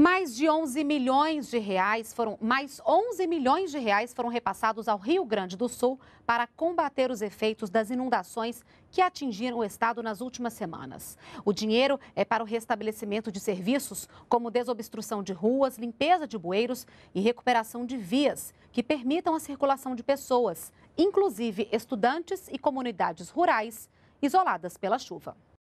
Mais de 11 milhões de reais foram mais 11 milhões de reais foram repassados ao Rio Grande do Sul para combater os efeitos das inundações que atingiram o estado nas últimas semanas. O dinheiro é para o restabelecimento de serviços como desobstrução de ruas, limpeza de bueiros e recuperação de vias que permitam a circulação de pessoas, inclusive estudantes e comunidades rurais isoladas pela chuva.